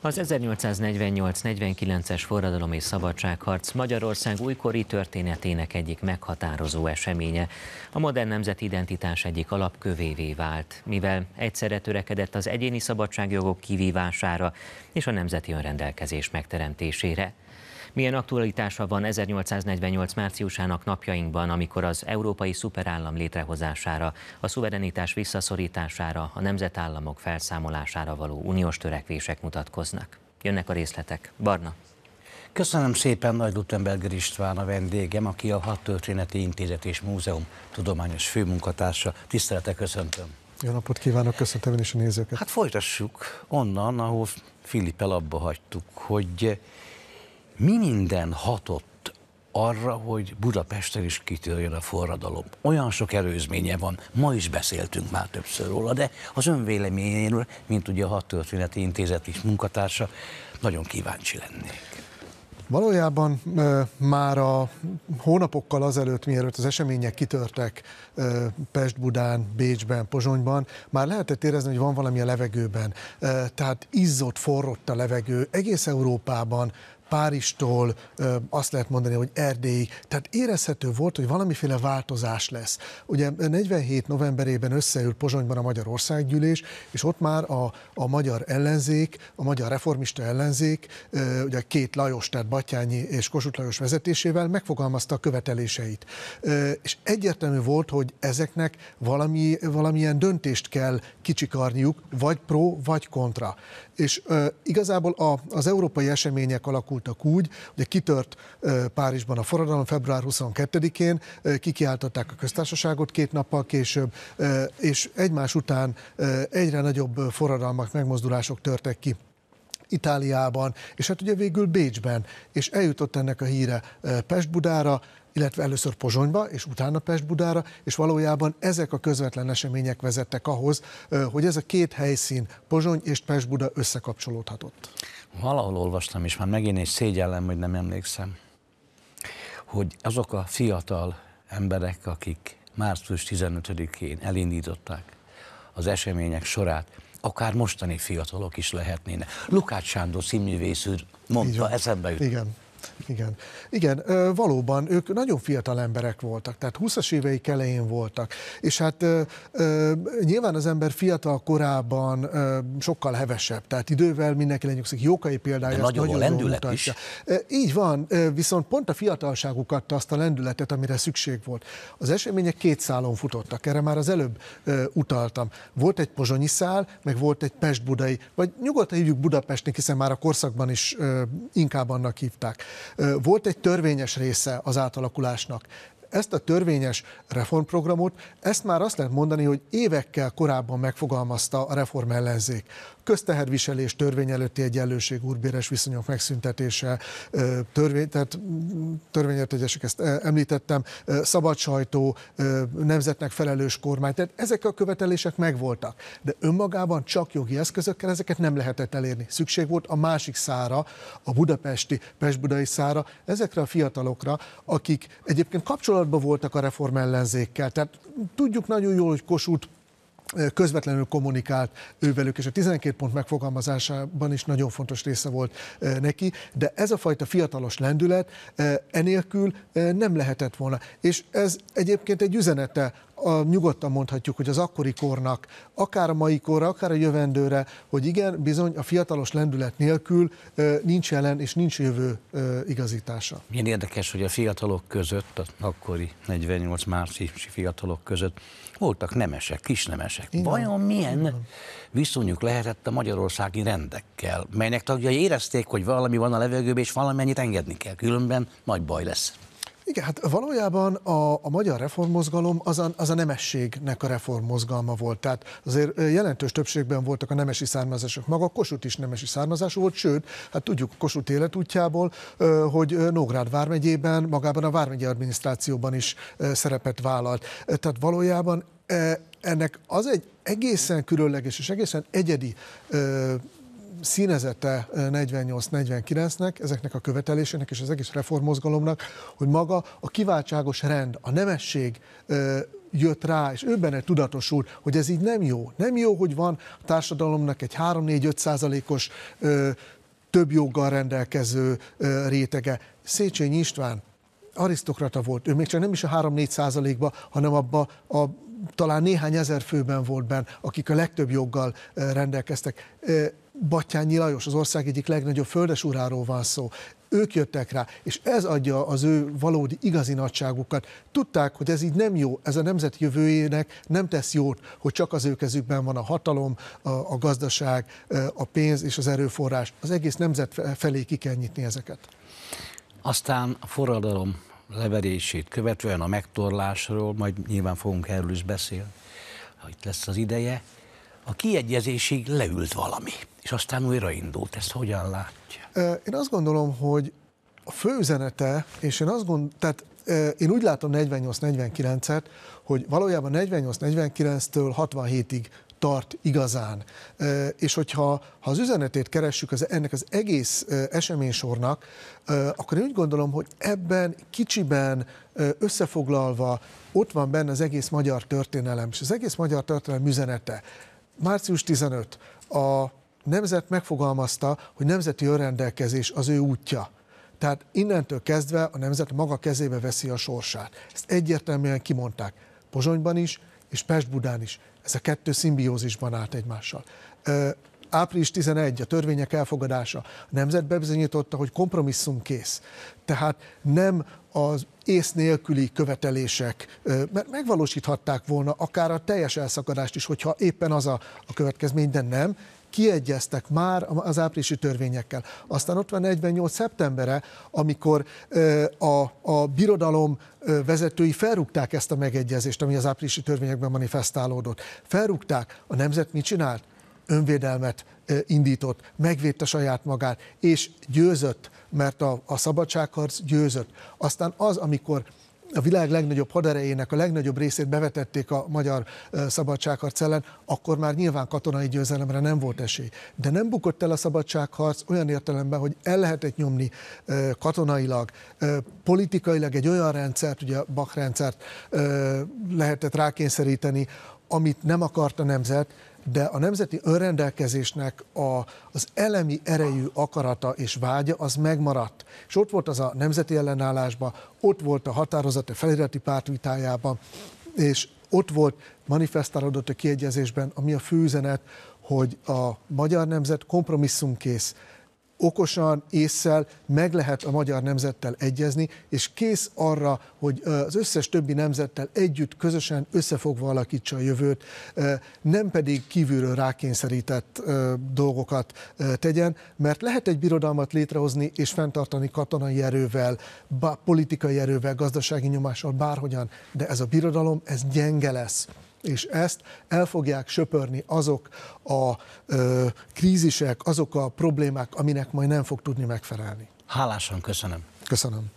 Az 1848-49-es forradalom és szabadságharc Magyarország újkori történetének egyik meghatározó eseménye. A modern nemzeti identitás egyik alapkövévé vált, mivel egyszerre törekedett az egyéni szabadságjogok kivívására és a nemzeti önrendelkezés megteremtésére. Milyen aktualitása van 1848 márciusának napjainkban, amikor az európai szuperállam létrehozására, a szuverenitás visszaszorítására, a nemzetállamok felszámolására való uniós törekvések mutatkoznak? Jönnek a részletek. Barna. Köszönöm szépen Nagy Lutenberger István a vendégem, aki a Hat Történeti Intézet és Múzeum tudományos főmunkatársa. Tiszteletek, köszöntöm. Jó napot kívánok, köszöntöm én is a nézőket. Hát folytassuk onnan, ahol Filippel abba hagytuk, hogy mi minden hatott arra, hogy Budapesten is kitörjön a forradalom. Olyan sok előzménye van, ma is beszéltünk már többször róla, de az ön véleményéről, mint ugye a Hadtörténeti Intézet is munkatársa, nagyon kíváncsi lennék. Valójában már a hónapokkal azelőtt, mielőtt az események kitörtek Pest-Budán, Bécsben, Pozsonyban, már lehetett érezni, hogy van valami a levegőben. Tehát izzott, forrott a levegő egész Európában, Párizstól, azt lehet mondani, hogy Erdély. Tehát érezhető volt, hogy valamiféle változás lesz. Ugye 47 novemberében összeül Pozsonyban a Magyar Országgyűlés, és ott már a, a magyar ellenzék, a magyar reformista ellenzék, ugye két Lajos, tehát Batyányi és Kossuth Lajos vezetésével megfogalmazta a követeléseit. És egyértelmű volt, hogy ezeknek valami, valamilyen döntést kell kicsikarniuk, vagy pro, vagy kontra. És igazából a, az európai események alakult alakultak úgy, hogy kitört Párizsban a forradalom február 22-én, kikiáltották a köztársaságot két nappal később, és egymás után egyre nagyobb forradalmak, megmozdulások törtek ki. Itáliában, és hát ugye végül Bécsben, és eljutott ennek a híre Pest-Budára, illetve először Pozsonyba, és utána Pest-Budára, és valójában ezek a közvetlen események vezettek ahhoz, hogy ez a két helyszín, Pozsony és Pest-Buda összekapcsolódhatott. Valahol olvastam is, már megint egy szégyellem, hogy nem emlékszem, hogy azok a fiatal emberek, akik március 15-én elindították az események sorát, akár mostani fiatalok is lehetnének. Lukács Sándor színművész úr mondta, eszembe jut. Igen. Igen, Igen valóban ők nagyon fiatal emberek voltak, tehát 20-as éveik elején voltak, és hát nyilván az ember fiatal korában sokkal hevesebb, tehát idővel mindenki lenyugszik, Jókai példája Nagyon, nagyon lendület is. Így van, viszont pont a fiatalságuk adta azt a lendületet, amire szükség volt. Az események két szálon futottak, erre már az előbb utaltam. Volt egy pozsonyi szál, meg volt egy pest-budai, vagy nyugodtan hívjuk Budapestnek, hiszen már a korszakban is inkább annak hívták. Volt egy törvényes része az átalakulásnak. Ezt a törvényes reformprogramot, ezt már azt lehet mondani, hogy évekkel korábban megfogalmazta a reform ellenzék közteherviselés, törvény előtti egyenlőség, úrbéres viszonyok megszüntetése, törvény, tehát törvényértegyesek, ezt e, említettem, szabad sajtó, nemzetnek felelős kormány, tehát ezek a követelések megvoltak, de önmagában csak jogi eszközökkel ezeket nem lehetett elérni. Szükség volt a másik szára, a budapesti, pestbudai szára, ezekre a fiatalokra, akik egyébként kapcsolatban voltak a reform ellenzékkel. Tehát tudjuk nagyon jól, hogy Kossuth közvetlenül kommunikált ővelük, és a 12 pont megfogalmazásában is nagyon fontos része volt neki, de ez a fajta fiatalos lendület enélkül nem lehetett volna. És ez egyébként egy üzenete a, nyugodtan mondhatjuk, hogy az akkori kornak, akár a mai korra, akár a jövendőre, hogy igen, bizony a fiatalos lendület nélkül nincs jelen és nincs jövő igazítása. Milyen érdekes, hogy a fiatalok között, az akkori 48 márciusi fiatalok között voltak nemesek, kisnemesek. Igen. Vajon milyen Igen. viszonyuk lehetett a magyarországi rendekkel, melynek tagjai érezték, hogy valami van a levegőben, és valamennyit engedni kell, különben nagy baj lesz. Igen, hát valójában a, a magyar reformmozgalom az a, az a nemességnek a reformmozgalma volt. Tehát azért jelentős többségben voltak a nemesi származások. Maga Kosut Kossuth is nemesi származású volt, sőt, hát tudjuk Kossuth életútjából, hogy Nógrád vármegyében, magában a vármegye adminisztrációban is szerepet vállalt. Tehát valójában e, ennek az egy egészen különleges és egészen egyedi színezete 48-49-nek, eh, ezeknek a követelésének és az egész reformmozgalomnak, hogy maga a kiváltságos rend, a nemesség eh, jött rá, és ő benne tudatosul, hogy ez így nem jó. Nem jó, hogy van a társadalomnak egy 3-4-5 százalékos eh, több joggal rendelkező rétege. Széchenyi István arisztokrata volt, ő még csak nem is a 3-4 százalékban, hanem abba a talán néhány ezer főben volt benne, akik a legtöbb joggal rendelkeztek. Batyányi Lajos, az ország egyik legnagyobb uráról van szó. Ők jöttek rá, és ez adja az ő valódi igazi nagyságukat. Tudták, hogy ez így nem jó, ez a nemzet jövőjének nem tesz jót, hogy csak az ő kezükben van a hatalom, a, a gazdaság, a pénz és az erőforrás. Az egész nemzet felé ki kell nyitni ezeket. Aztán a forradalom leverését követően a megtorlásról, majd nyilván fogunk erről is beszélni, ha itt lesz az ideje, a kiegyezésig leült valami és aztán újra indult. Ezt hogyan látja? Én azt gondolom, hogy a fő üzenete, és én azt gondolom, tehát én úgy látom 48-49-et, hogy valójában 48-49-től 67-ig tart igazán. És hogyha ha az üzenetét keressük az, ennek az egész eseménysornak, akkor én úgy gondolom, hogy ebben kicsiben összefoglalva ott van benne az egész magyar történelem, és az egész magyar történelem üzenete. Március 15, a nemzet megfogalmazta, hogy nemzeti önrendelkezés az ő útja. Tehát innentől kezdve a nemzet maga kezébe veszi a sorsát. Ezt egyértelműen kimondták Pozsonyban is, és Pest-Budán is. Ez a kettő szimbiózisban állt egymással. Ö, április 11, a törvények elfogadása. A nemzet bebizonyította, hogy kompromisszum kész. Tehát nem az ész nélküli követelések, mert megvalósíthatták volna akár a teljes elszakadást is, hogyha éppen az a, a következmény, de nem, kiegyeztek már az áprilisi törvényekkel. Aztán ott van 48 szeptembere, amikor a, a birodalom vezetői felrúgták ezt a megegyezést, ami az áprilisi törvényekben manifestálódott. Felrúgták, a nemzet mit csinált? Önvédelmet indított, megvédte saját magát, és győzött, mert a, a szabadságharc győzött. Aztán az, amikor a világ legnagyobb haderejének a legnagyobb részét bevetették a magyar szabadságharc ellen, akkor már nyilván katonai győzelemre nem volt esély. De nem bukott el a szabadságharc olyan értelemben, hogy el lehetett nyomni katonailag, politikailag egy olyan rendszert, ugye a Bach rendszert lehetett rákényszeríteni, amit nem akart a nemzet, de a nemzeti önrendelkezésnek a, az elemi erejű akarata és vágya az megmaradt. És ott volt az a nemzeti ellenállásban, ott volt a határozat a felirati pártvitájában, és ott volt, manifestálódott a kiegyezésben, ami a főüzenet, hogy a magyar nemzet kompromisszumkész, okosan, ésszel meg lehet a magyar nemzettel egyezni, és kész arra, hogy az összes többi nemzettel együtt, közösen, összefogva alakítsa a jövőt, nem pedig kívülről rákényszerített dolgokat tegyen, mert lehet egy birodalmat létrehozni és fenntartani katonai erővel, politikai erővel, gazdasági nyomással, bárhogyan, de ez a birodalom, ez gyenge lesz és ezt el fogják söpörni azok a ö, krízisek, azok a problémák, aminek majd nem fog tudni megfelelni. Hálásan köszönöm. Köszönöm.